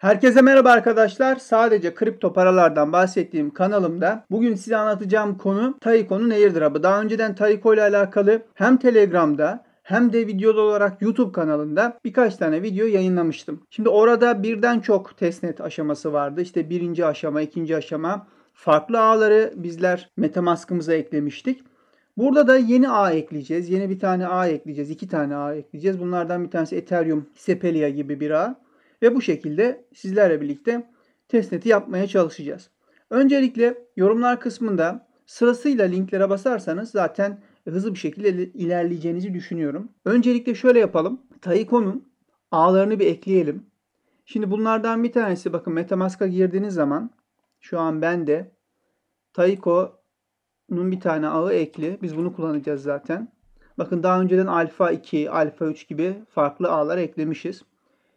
Herkese merhaba arkadaşlar. Sadece kripto paralardan bahsettiğim kanalımda bugün size anlatacağım konu Taiko'nun airdrop'ı. Daha önceden Taiko ile alakalı hem Telegram'da hem de videolu olarak YouTube kanalında birkaç tane video yayınlamıştım. Şimdi orada birden çok testnet aşaması vardı. İşte birinci aşama, ikinci aşama farklı ağları bizler Metamask'ımıza eklemiştik. Burada da yeni ağ ekleyeceğiz. Yeni bir tane ağ ekleyeceğiz. iki tane ağ ekleyeceğiz. Bunlardan bir tanesi Ethereum Sepelia gibi bir ağ. Ve bu şekilde sizlerle birlikte testnet'i yapmaya çalışacağız. Öncelikle yorumlar kısmında sırasıyla linklere basarsanız zaten hızlı bir şekilde ilerleyeceğinizi düşünüyorum. Öncelikle şöyle yapalım. Taiko'nun ağlarını bir ekleyelim. Şimdi bunlardan bir tanesi bakın Metamask'a girdiğiniz zaman şu an ben de Taiko'nun bir tane ağı ekli. Biz bunu kullanacağız zaten. Bakın daha önceden alfa 2, alfa 3 gibi farklı ağlar eklemişiz.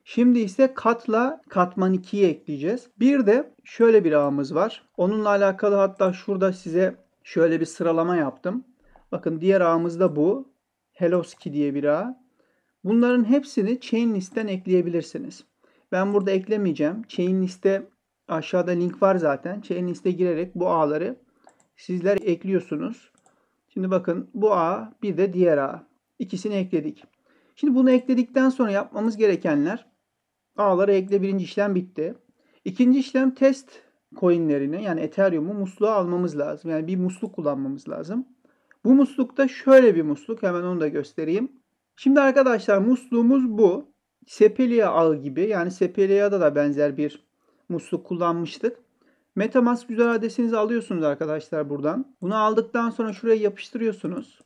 Şimdi ise katla katman 2'yi ekleyeceğiz. Bir de şöyle bir ağımız var. Onunla alakalı hatta şurada size şöyle bir sıralama yaptım. Bakın diğer ağımız da bu. Heloski diye bir ağ. Bunların hepsini chain listten ekleyebilirsiniz. Ben burada eklemeyeceğim. Chain liste aşağıda link var zaten. Chain liste girerek bu ağları sizler ekliyorsunuz. Şimdi bakın bu ağ bir de diğer ağ. İkisini ekledik. Şimdi bunu ekledikten sonra yapmamız gerekenler A'lara ekle birinci işlem bitti. İkinci işlem test coinlerini yani Ethereum'u musluğa almamız lazım. Yani bir musluk kullanmamız lazım. Bu muslukta şöyle bir musluk. Hemen onu da göstereyim. Şimdi arkadaşlar musluğumuz bu. Sepelia ağ gibi yani Sepelia'da da benzer bir musluk kullanmıştık. Metamask güzel adresinizi alıyorsunuz arkadaşlar buradan. Bunu aldıktan sonra şuraya yapıştırıyorsunuz.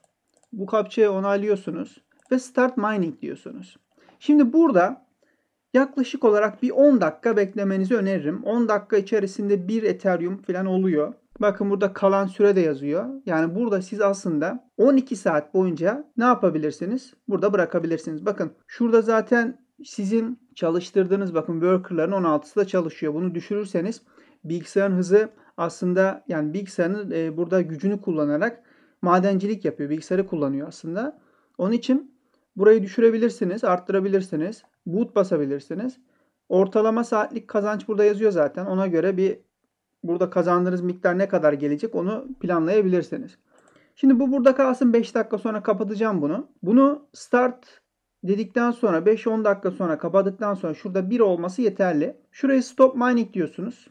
Bu kapçayı onaylıyorsunuz ve start mining diyorsunuz. Şimdi burada yaklaşık olarak bir 10 dakika beklemenizi öneririm. 10 dakika içerisinde bir Ethereum falan oluyor. Bakın burada kalan süre de yazıyor. Yani burada siz aslında 12 saat boyunca ne yapabilirsiniz? Burada bırakabilirsiniz. Bakın şurada zaten sizin çalıştırdığınız bakın worker'ların 16'sı da çalışıyor. Bunu düşürürseniz bilgisayarın hızı aslında yani bilgisayarın e, burada gücünü kullanarak madencilik yapıyor. Bilgisayarı kullanıyor aslında. Onun için burayı düşürebilirsiniz, arttırabilirsiniz boot basabilirsiniz. Ortalama saatlik kazanç burada yazıyor zaten. Ona göre bir burada kazandığınız miktar ne kadar gelecek onu planlayabilirsiniz. Şimdi bu burada kalsın 5 dakika sonra kapatacağım bunu. Bunu start dedikten sonra 5-10 dakika sonra kapadıktan sonra şurada 1 olması yeterli. Şurayı stop mining diyorsunuz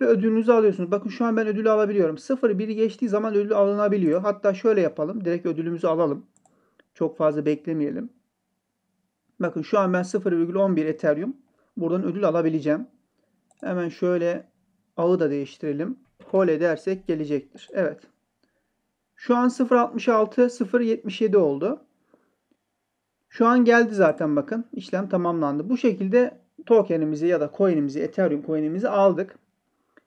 ve ödülünüzü alıyorsunuz. Bakın şu an ben ödülü alabiliyorum. 0-1 geçtiği zaman ödül alınabiliyor. Hatta şöyle yapalım. Direkt ödülümüzü alalım. Çok fazla beklemeyelim. Bakın şu an ben 0,11 Ethereum. Buradan ödül alabileceğim. Hemen şöyle ağı da değiştirelim. Kol dersek gelecektir. Evet. Şu an 0.66 0.77 oldu. Şu an geldi zaten bakın. İşlem tamamlandı. Bu şekilde tokenimizi ya da coin'imizi, Ethereum coin'imizi aldık.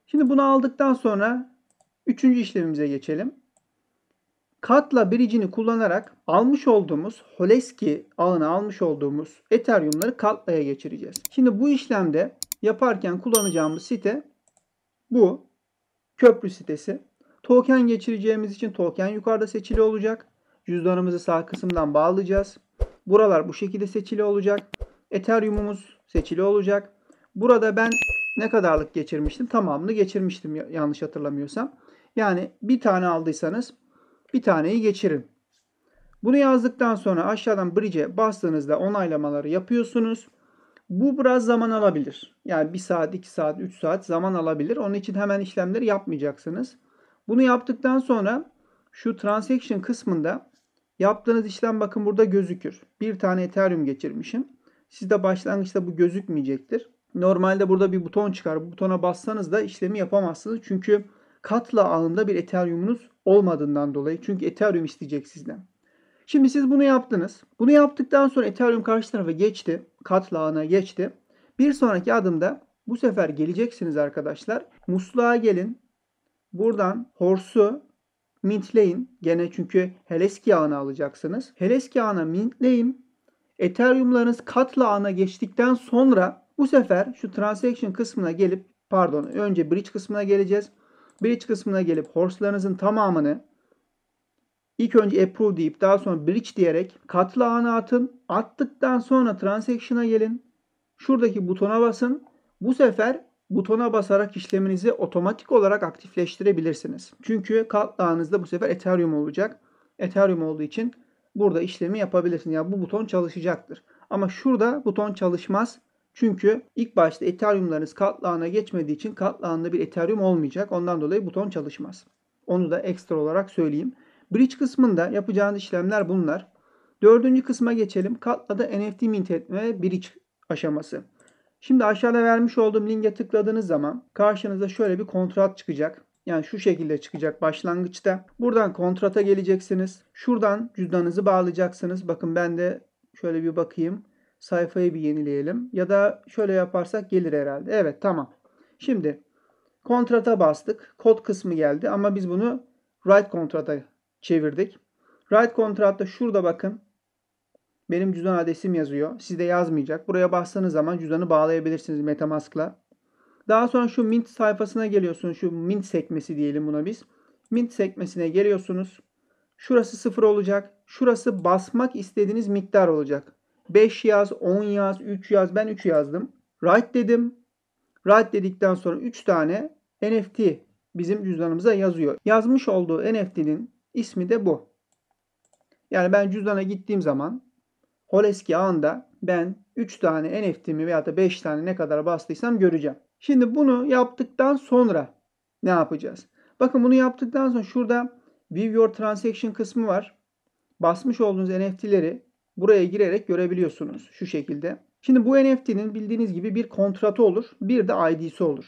Şimdi bunu aldıktan sonra üçüncü işlemimize geçelim. Katla biricini kullanarak almış olduğumuz Holeski ağına almış olduğumuz Ethereum'ları Katla'ya geçireceğiz. Şimdi bu işlemde yaparken kullanacağımız site bu köprü sitesi. Token geçireceğimiz için token yukarıda seçili olacak. Cüzdanımızı sağ kısımdan bağlayacağız. Buralar bu şekilde seçili olacak. Ethereum'umuz seçili olacak. Burada ben ne kadarlık geçirmiştim? Tamamını geçirmiştim yanlış hatırlamıyorsam. Yani bir tane aldıysanız bir taneyi geçirin. Bunu yazdıktan sonra aşağıdan bridge'e bastığınızda onaylamaları yapıyorsunuz. Bu biraz zaman alabilir. Yani 1 saat, 2 saat, 3 saat zaman alabilir. Onun için hemen işlemleri yapmayacaksınız. Bunu yaptıktan sonra şu transaction kısmında yaptığınız işlem bakın burada gözükür. Bir tane Ethereum geçirmişim. Sizde başlangıçta bu gözükmeyecektir. Normalde burada bir buton çıkar. Bu butona bassanız da işlemi yapamazsınız. Çünkü katla ağında bir Ethereum'unuz olmadığından dolayı. Çünkü Ethereum isteyecek sizden. Şimdi siz bunu yaptınız. Bunu yaptıktan sonra Ethereum karşı tarafa geçti. Katla ağına geçti. Bir sonraki adımda bu sefer geleceksiniz arkadaşlar. Musluğa gelin. Buradan horsu mintleyin. Gene çünkü Heleski ağını alacaksınız. Heleski ağına mintleyin. Ethereum'larınız katla ağına geçtikten sonra bu sefer şu transaction kısmına gelip pardon önce bridge kısmına geleceğiz. Bridge kısmına gelip horse'larınızın tamamını ilk önce approve deyip daha sonra bridge diyerek katlı ağına atın. Attıktan sonra transaction'a gelin. Şuradaki butona basın. Bu sefer butona basarak işleminizi otomatik olarak aktifleştirebilirsiniz. Çünkü katlağınızda bu sefer Ethereum olacak. Ethereum olduğu için burada işlemi yapabilirsiniz. Yani bu buton çalışacaktır. Ama şurada buton çalışmaz. Çünkü ilk başta Ethereum'larınız katlağına geçmediği için katlağında bir Ethereum olmayacak. Ondan dolayı buton çalışmaz. Onu da ekstra olarak söyleyeyim. Bridge kısmında yapacağınız işlemler bunlar. Dördüncü kısma geçelim. Katla da NFT mint etme ve bridge aşaması. Şimdi aşağıda vermiş olduğum linke tıkladığınız zaman karşınıza şöyle bir kontrat çıkacak. Yani şu şekilde çıkacak başlangıçta. Buradan kontrata geleceksiniz. Şuradan cüzdanınızı bağlayacaksınız. Bakın ben de şöyle bir bakayım sayfayı bir yenileyelim. Ya da şöyle yaparsak gelir herhalde. Evet tamam. Şimdi kontrata bastık. Kod kısmı geldi ama biz bunu write kontrata çevirdik. Write kontratta şurada bakın. Benim cüzdan adresim yazıyor. Sizde yazmayacak. Buraya bastığınız zaman cüzdanı bağlayabilirsiniz Metamask'la. Daha sonra şu Mint sayfasına geliyorsunuz. Şu Mint sekmesi diyelim buna biz. Mint sekmesine geliyorsunuz. Şurası sıfır olacak. Şurası basmak istediğiniz miktar olacak. 5 yaz, 10 yaz, 3 yaz. Ben 3 yazdım. Write dedim. Write dedikten sonra 3 tane NFT bizim cüzdanımıza yazıyor. Yazmış olduğu NFT'nin ismi de bu. Yani ben cüzdana gittiğim zaman Holeski ağında ben 3 tane NFT'mi veya da 5 tane ne kadar bastıysam göreceğim. Şimdi bunu yaptıktan sonra ne yapacağız? Bakın bunu yaptıktan sonra şurada View Your Transaction kısmı var. Basmış olduğunuz NFT'leri buraya girerek görebiliyorsunuz şu şekilde. Şimdi bu NFT'nin bildiğiniz gibi bir kontratı olur. Bir de ID'si olur.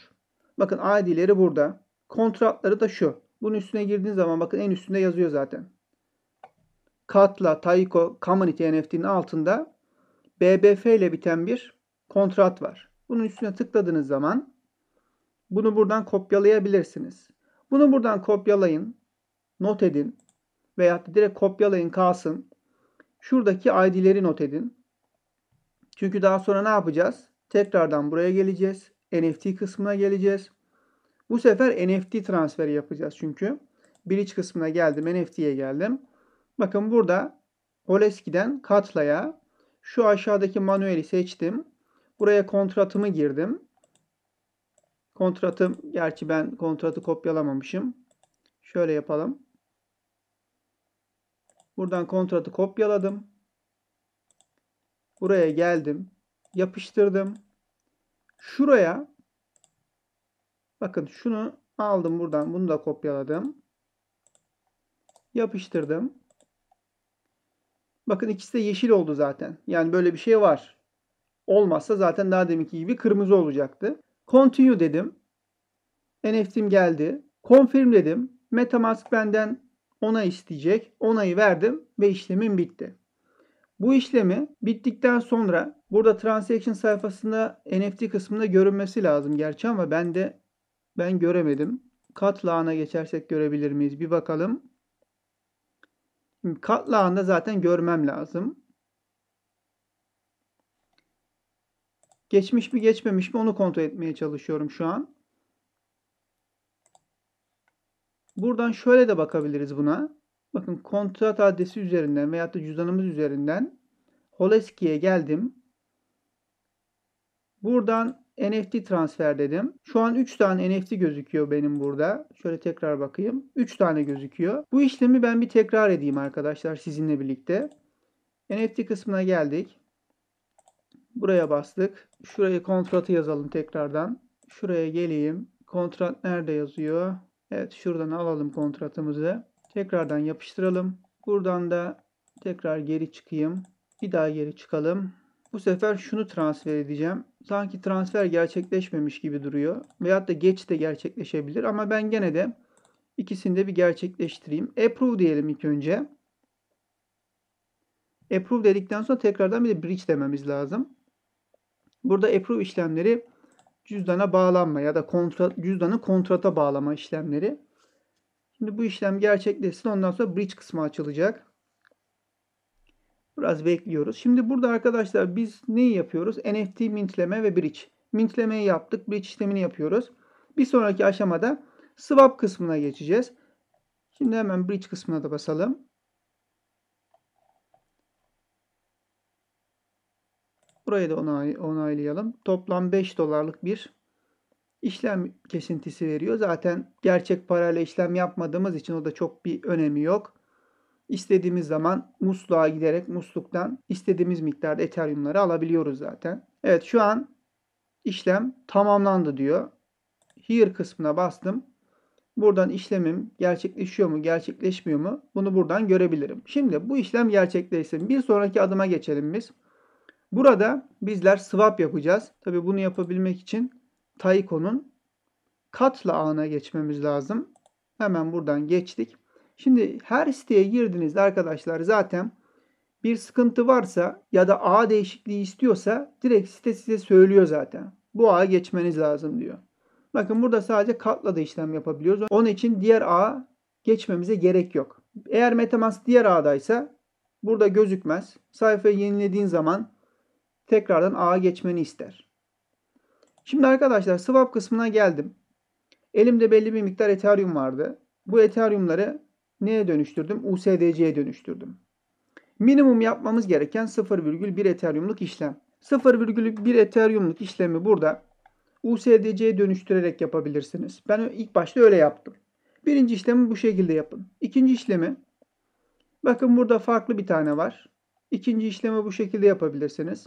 Bakın ID'leri burada. Kontratları da şu. Bunun üstüne girdiğiniz zaman bakın en üstünde yazıyor zaten. Katla, Taiko, Community NFT'nin altında BBF ile biten bir kontrat var. Bunun üstüne tıkladığınız zaman bunu buradan kopyalayabilirsiniz. Bunu buradan kopyalayın, not edin veya direkt kopyalayın kalsın. Şuradaki id'leri not edin. Çünkü daha sonra ne yapacağız? Tekrardan buraya geleceğiz. NFT kısmına geleceğiz. Bu sefer NFT transferi yapacağız çünkü. Bridge kısmına geldim. NFT'ye geldim. Bakın burada Oleski'den Katla'ya şu aşağıdaki manueli seçtim. Buraya kontratımı girdim. Kontratım, gerçi ben kontratı kopyalamamışım. Şöyle yapalım. Buradan kontratı kopyaladım. Buraya geldim. Yapıştırdım. Şuraya bakın şunu aldım buradan. Bunu da kopyaladım. Yapıştırdım. Bakın ikisi de yeşil oldu zaten. Yani böyle bir şey var. Olmazsa zaten daha deminki gibi kırmızı olacaktı. Continue dedim. NFT'im geldi. Confirm dedim. Metamask benden onay isteyecek. Onayı verdim ve işlemin bitti. Bu işlemi bittikten sonra burada transaction sayfasında NFT kısmında görünmesi lazım gerçi ama ben de ben göremedim. Kat lağına geçersek görebilir miyiz? Bir bakalım. Şimdi kat zaten görmem lazım. Geçmiş mi geçmemiş mi onu kontrol etmeye çalışıyorum şu an. Buradan şöyle de bakabiliriz buna. Bakın kontrat adresi üzerinden veyahut da cüzdanımız üzerinden Holeski'ye geldim. Buradan NFT transfer dedim. Şu an 3 tane NFT gözüküyor benim burada. Şöyle tekrar bakayım. 3 tane gözüküyor. Bu işlemi ben bir tekrar edeyim arkadaşlar sizinle birlikte. NFT kısmına geldik. Buraya bastık. Şuraya kontratı yazalım tekrardan. Şuraya geleyim. Kontrat nerede yazıyor? Evet şuradan alalım kontratımızı. Tekrardan yapıştıralım. Buradan da tekrar geri çıkayım. Bir daha geri çıkalım. Bu sefer şunu transfer edeceğim. Sanki transfer gerçekleşmemiş gibi duruyor. Veyahut da geç de gerçekleşebilir. Ama ben gene de ikisini de bir gerçekleştireyim. Approve diyelim ilk önce. Approve dedikten sonra tekrardan bir de bridge dememiz lazım. Burada approve işlemleri cüzdana bağlanma ya da kontrat, cüzdanı kontrata bağlama işlemleri. Şimdi bu işlem gerçekleşsin. Ondan sonra bridge kısmı açılacak. Biraz bekliyoruz. Şimdi burada arkadaşlar biz neyi yapıyoruz? NFT mintleme ve bridge. Mintlemeyi yaptık. Bridge işlemini yapıyoruz. Bir sonraki aşamada swap kısmına geçeceğiz. Şimdi hemen bridge kısmına da basalım. Burayı da onay, onaylayalım. Toplam 5 dolarlık bir işlem kesintisi veriyor. Zaten gerçek parayla işlem yapmadığımız için o da çok bir önemi yok. İstediğimiz zaman musluğa giderek musluktan istediğimiz miktarda Ethereum'ları alabiliyoruz zaten. Evet şu an işlem tamamlandı diyor. Here kısmına bastım. Buradan işlemim gerçekleşiyor mu, gerçekleşmiyor mu? Bunu buradan görebilirim. Şimdi bu işlem gerçekleşsin. Bir sonraki adıma geçelim biz. Burada bizler swap yapacağız. Tabi bunu yapabilmek için Taiko'nun katla ağına geçmemiz lazım. Hemen buradan geçtik. Şimdi her siteye girdiğinizde arkadaşlar zaten bir sıkıntı varsa ya da ağ değişikliği istiyorsa direkt site size söylüyor zaten. Bu ağa geçmeniz lazım diyor. Bakın burada sadece katla da işlem yapabiliyoruz. Onun için diğer ağa geçmemize gerek yok. Eğer MetaMask diğer ağdaysa burada gözükmez. Sayfayı yenilediğin zaman tekrardan A'ya geçmeni ister. Şimdi arkadaşlar swap kısmına geldim. Elimde belli bir miktar Ethereum vardı. Bu Ethereum'ları neye dönüştürdüm? USDC'ye dönüştürdüm. Minimum yapmamız gereken 0,1 Ethereum'luk işlem. 0,1 Ethereum'luk işlemi burada USDC'ye dönüştürerek yapabilirsiniz. Ben ilk başta öyle yaptım. Birinci işlemi bu şekilde yapın. İkinci işlemi bakın burada farklı bir tane var. İkinci işlemi bu şekilde yapabilirsiniz.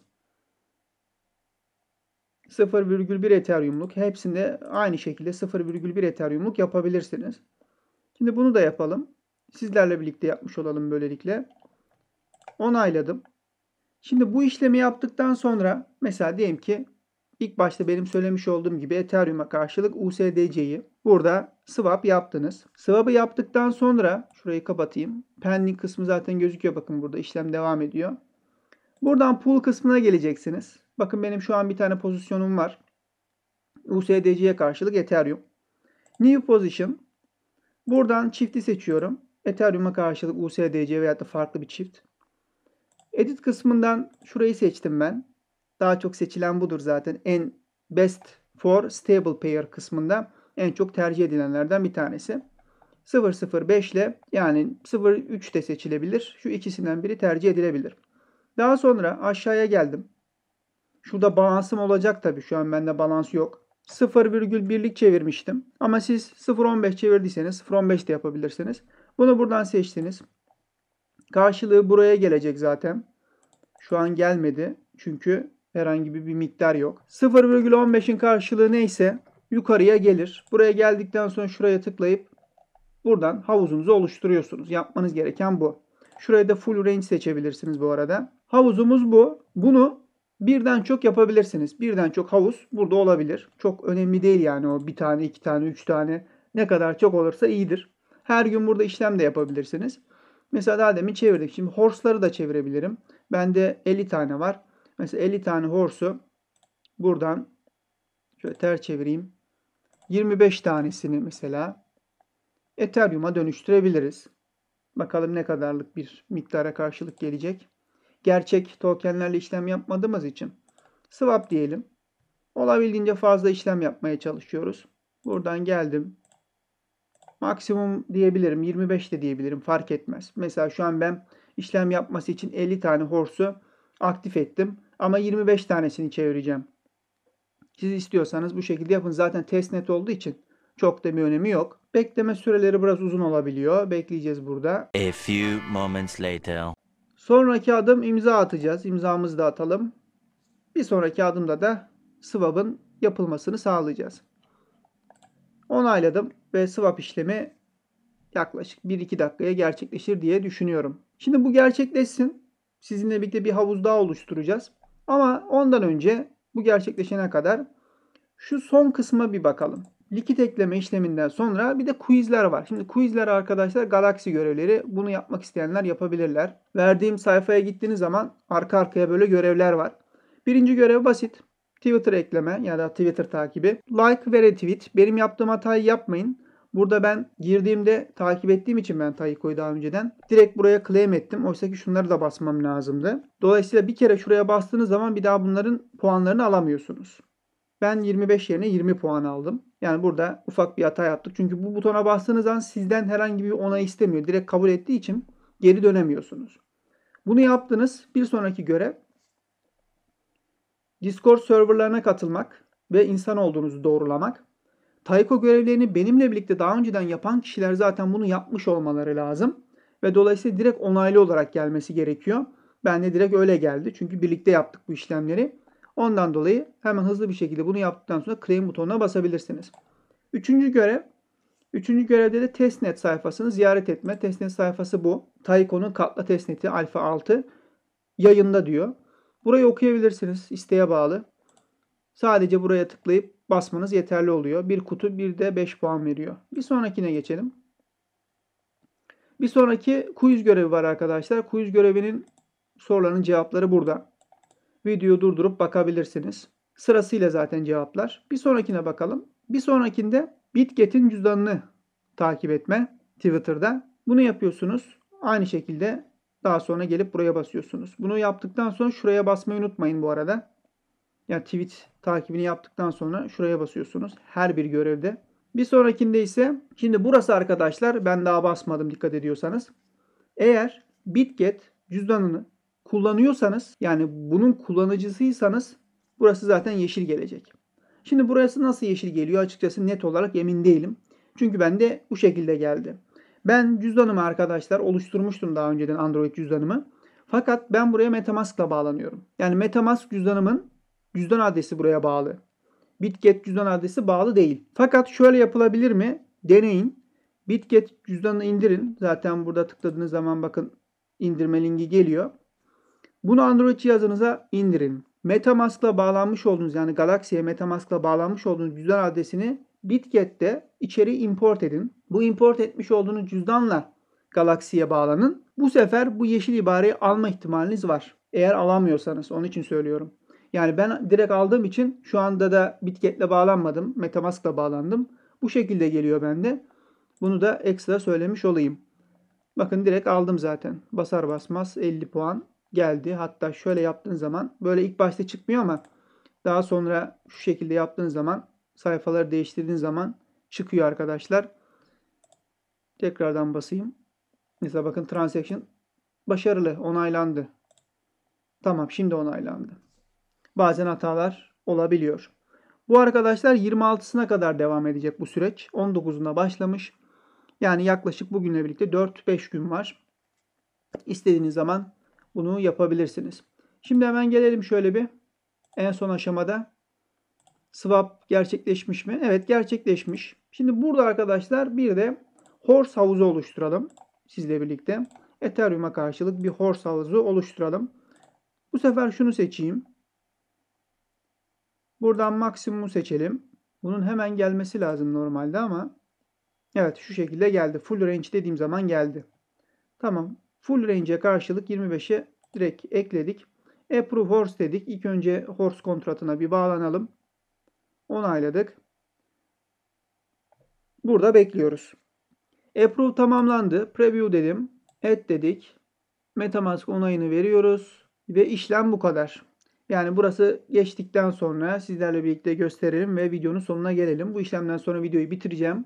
0,1 Ethereum'luk hepsinde aynı şekilde 0,1 Ethereum'luk yapabilirsiniz. Şimdi bunu da yapalım. Sizlerle birlikte yapmış olalım böylelikle. Onayladım. Şimdi bu işlemi yaptıktan sonra mesela diyelim ki ilk başta benim söylemiş olduğum gibi Ethereum'a karşılık USDC'yi burada swap yaptınız. Swap'ı yaptıktan sonra şurayı kapatayım. Pending kısmı zaten gözüküyor bakın burada işlem devam ediyor. Buradan pool kısmına geleceksiniz. Bakın benim şu an bir tane pozisyonum var. USDC'ye karşılık Ethereum. New Position. Buradan çifti seçiyorum. Ethereum'a karşılık USDC veya da farklı bir çift. Edit kısmından şurayı seçtim ben. Daha çok seçilen budur zaten. En best for stable pair kısmında en çok tercih edilenlerden bir tanesi. 0.05 ile yani 0.3 de seçilebilir. Şu ikisinden biri tercih edilebilir. Daha sonra aşağıya geldim. Şurada balansım olacak tabii. Şu an bende balans yok. 0,1'lik çevirmiştim. Ama siz 0,15 çevirdiyseniz 0,15 de yapabilirsiniz. Bunu buradan seçtiniz. Karşılığı buraya gelecek zaten. Şu an gelmedi. Çünkü herhangi bir miktar yok. 0,15'in karşılığı neyse yukarıya gelir. Buraya geldikten sonra şuraya tıklayıp buradan havuzunuzu oluşturuyorsunuz. Yapmanız gereken bu. Şuraya da full range seçebilirsiniz bu arada. Havuzumuz bu. Bunu Birden çok yapabilirsiniz. Birden çok havuz burada olabilir. Çok önemli değil yani o bir tane, iki tane, üç tane ne kadar çok olursa iyidir. Her gün burada işlem de yapabilirsiniz. Mesela daha demin çevirdik. Şimdi horse'ları da çevirebilirim. Bende 50 tane var. Mesela 50 tane horse'u buradan şöyle ters çevireyim. 25 tanesini mesela Ethereum'a dönüştürebiliriz. Bakalım ne kadarlık bir miktara karşılık gelecek gerçek tokenlerle işlem yapmadığımız için swap diyelim. Olabildiğince fazla işlem yapmaya çalışıyoruz. Buradan geldim. Maksimum diyebilirim. 25 de diyebilirim. Fark etmez. Mesela şu an ben işlem yapması için 50 tane horse'u aktif ettim. Ama 25 tanesini çevireceğim. Siz istiyorsanız bu şekilde yapın. Zaten test net olduğu için çok da bir önemi yok. Bekleme süreleri biraz uzun olabiliyor. Bekleyeceğiz burada. A few moments later. Sonraki adım imza atacağız. İmzamızı da atalım. Bir sonraki adımda da swap'ın yapılmasını sağlayacağız. Onayladım ve swap işlemi yaklaşık 1-2 dakikaya gerçekleşir diye düşünüyorum. Şimdi bu gerçekleşsin. Sizinle birlikte bir havuz daha oluşturacağız. Ama ondan önce bu gerçekleşene kadar şu son kısma bir bakalım likit ekleme işleminden sonra bir de quizler var. Şimdi quizler arkadaşlar galaksi görevleri. Bunu yapmak isteyenler yapabilirler. Verdiğim sayfaya gittiğiniz zaman arka arkaya böyle görevler var. Birinci görev basit. Twitter ekleme ya da Twitter takibi. Like ve retweet. Benim yaptığım hatayı yapmayın. Burada ben girdiğimde takip ettiğim için ben Taiko'yu daha önceden direkt buraya claim ettim. Oysa ki şunları da basmam lazımdı. Dolayısıyla bir kere şuraya bastığınız zaman bir daha bunların puanlarını alamıyorsunuz. Ben 25 yerine 20 puan aldım. Yani burada ufak bir hata yaptık. Çünkü bu butona bastığınız an sizden herhangi bir onay istemiyor. Direkt kabul ettiği için geri dönemiyorsunuz. Bunu yaptınız. Bir sonraki görev Discord serverlarına katılmak ve insan olduğunuzu doğrulamak. Tayko görevlerini benimle birlikte daha önceden yapan kişiler zaten bunu yapmış olmaları lazım. Ve dolayısıyla direkt onaylı olarak gelmesi gerekiyor. Ben de direkt öyle geldi. Çünkü birlikte yaptık bu işlemleri. Ondan dolayı hemen hızlı bir şekilde bunu yaptıktan sonra claim butonuna basabilirsiniz. Üçüncü görev. Üçüncü görevde de testnet sayfasını ziyaret etme. Testnet sayfası bu. Taiko'nun katla testneti alfa 6 yayında diyor. Burayı okuyabilirsiniz isteğe bağlı. Sadece buraya tıklayıp basmanız yeterli oluyor. Bir kutu bir de 5 puan veriyor. Bir sonrakine geçelim. Bir sonraki quiz görevi var arkadaşlar. Quiz görevinin sorularının cevapları burada videoyu durdurup bakabilirsiniz. Sırasıyla zaten cevaplar. Bir sonrakine bakalım. Bir sonrakinde Bitget'in cüzdanını takip etme Twitter'da. Bunu yapıyorsunuz. Aynı şekilde daha sonra gelip buraya basıyorsunuz. Bunu yaptıktan sonra şuraya basmayı unutmayın bu arada. Yani tweet takibini yaptıktan sonra şuraya basıyorsunuz. Her bir görevde. Bir sonrakinde ise şimdi burası arkadaşlar ben daha basmadım dikkat ediyorsanız. Eğer Bitget cüzdanını kullanıyorsanız yani bunun kullanıcısıysanız burası zaten yeşil gelecek. Şimdi burası nasıl yeşil geliyor açıkçası net olarak emin değilim. Çünkü bende bu şekilde geldi. Ben cüzdanımı arkadaşlar oluşturmuştum daha önceden Android cüzdanımı. Fakat ben buraya Metamask ile bağlanıyorum. Yani Metamask cüzdanımın cüzdan adresi buraya bağlı. Bitget cüzdan adresi bağlı değil. Fakat şöyle yapılabilir mi? Deneyin. Bitget cüzdanını indirin. Zaten burada tıkladığınız zaman bakın indirme linki geliyor. Bunu Android cihazınıza indirin. Metamask'la bağlanmış olduğunuz yani Galaxy'ye Metamask'la bağlanmış olduğunuz cüzdan adresini Bitget'te içeri import edin. Bu import etmiş olduğunuz cüzdanla Galaxy'ye bağlanın. Bu sefer bu yeşil ibareyi alma ihtimaliniz var. Eğer alamıyorsanız onun için söylüyorum. Yani ben direkt aldığım için şu anda da Bitget'le bağlanmadım. Metamask'la bağlandım. Bu şekilde geliyor bende. Bunu da ekstra söylemiş olayım. Bakın direkt aldım zaten. Basar basmaz 50 puan geldi. Hatta şöyle yaptığın zaman böyle ilk başta çıkmıyor ama daha sonra şu şekilde yaptığın zaman sayfaları değiştirdiğin zaman çıkıyor arkadaşlar. Tekrardan basayım. Mesela bakın transaction başarılı onaylandı. Tamam şimdi onaylandı. Bazen hatalar olabiliyor. Bu arkadaşlar 26'sına kadar devam edecek bu süreç. 19'unda başlamış. Yani yaklaşık bugünle birlikte 4-5 gün var. İstediğiniz zaman bunu yapabilirsiniz. Şimdi hemen gelelim şöyle bir en son aşamada swap gerçekleşmiş mi? Evet gerçekleşmiş. Şimdi burada arkadaşlar bir de horse havuzu oluşturalım sizle birlikte. Ethereum'a karşılık bir horse havuzu oluşturalım. Bu sefer şunu seçeyim. Buradan maksimumu seçelim. Bunun hemen gelmesi lazım normalde ama evet şu şekilde geldi. Full range dediğim zaman geldi. Tamam. Full range'e karşılık 25'e direkt ekledik. Approve horse dedik. İlk önce horse kontratına bir bağlanalım. Onayladık. Burada bekliyoruz. Approve tamamlandı. Preview dedim. Add dedik. Metamask onayını veriyoruz. Ve işlem bu kadar. Yani burası geçtikten sonra sizlerle birlikte gösterelim ve videonun sonuna gelelim. Bu işlemden sonra videoyu bitireceğim.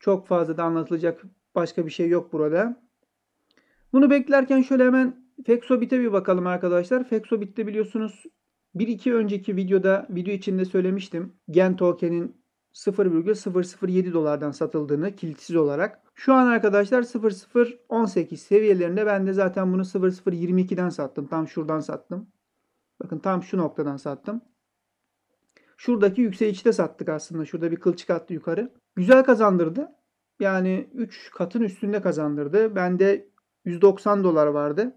Çok fazla da anlatılacak başka bir şey yok burada. Bunu beklerken şöyle hemen Fexobit'e bir bakalım arkadaşlar. Fexobit'te biliyorsunuz bir iki önceki videoda video içinde söylemiştim. Gen token'in 0,007 dolardan satıldığını kilitsiz olarak. Şu an arkadaşlar 0018 seviyelerinde ben de zaten bunu 0022'den sattım. Tam şuradan sattım. Bakın tam şu noktadan sattım. Şuradaki yükselişte sattık aslında. Şurada bir kılçık attı yukarı. Güzel kazandırdı. Yani 3 katın üstünde kazandırdı. Ben de 190 dolar vardı.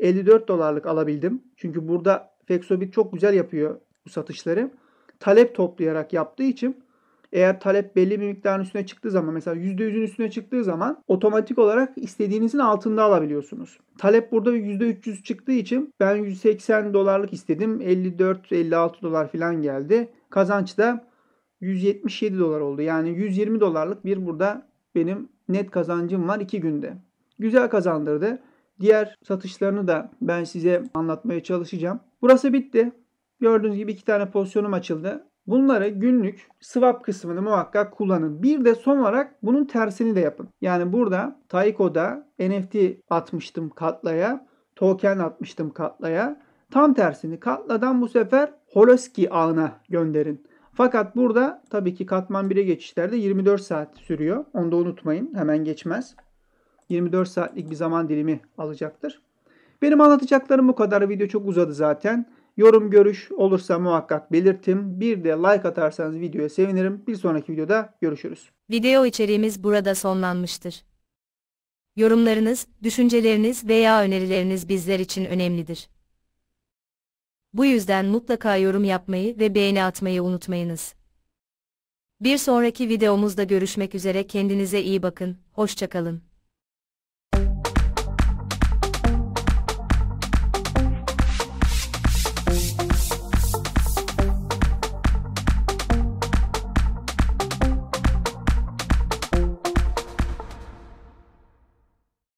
54 dolarlık alabildim. Çünkü burada Fexobit çok güzel yapıyor bu satışları. Talep toplayarak yaptığı için eğer talep belli bir miktarın üstüne çıktığı zaman mesela %100'ün üstüne çıktığı zaman otomatik olarak istediğinizin altında alabiliyorsunuz. Talep burada %300 çıktığı için ben 180 dolarlık istedim. 54-56 dolar falan geldi. Kazanç da 177 dolar oldu. Yani 120 dolarlık bir burada benim net kazancım var 2 günde güzel kazandırdı. Diğer satışlarını da ben size anlatmaya çalışacağım. Burası bitti. Gördüğünüz gibi iki tane pozisyonum açıldı. Bunları günlük swap kısmını muhakkak kullanın. Bir de son olarak bunun tersini de yapın. Yani burada Taiko'da NFT atmıştım katlaya. Token atmıştım katlaya. Tam tersini katladan bu sefer Holoski ağına gönderin. Fakat burada tabii ki katman 1'e geçişlerde 24 saat sürüyor. Onu da unutmayın. Hemen geçmez. 24 saatlik bir zaman dilimi alacaktır. Benim anlatacaklarım bu kadar. Video çok uzadı zaten. Yorum görüş olursa muhakkak belirtim. Bir de like atarsanız videoya sevinirim. Bir sonraki videoda görüşürüz. Video içeriğimiz burada sonlanmıştır. Yorumlarınız, düşünceleriniz veya önerileriniz bizler için önemlidir. Bu yüzden mutlaka yorum yapmayı ve beğeni atmayı unutmayınız. Bir sonraki videomuzda görüşmek üzere kendinize iyi bakın, hoşçakalın.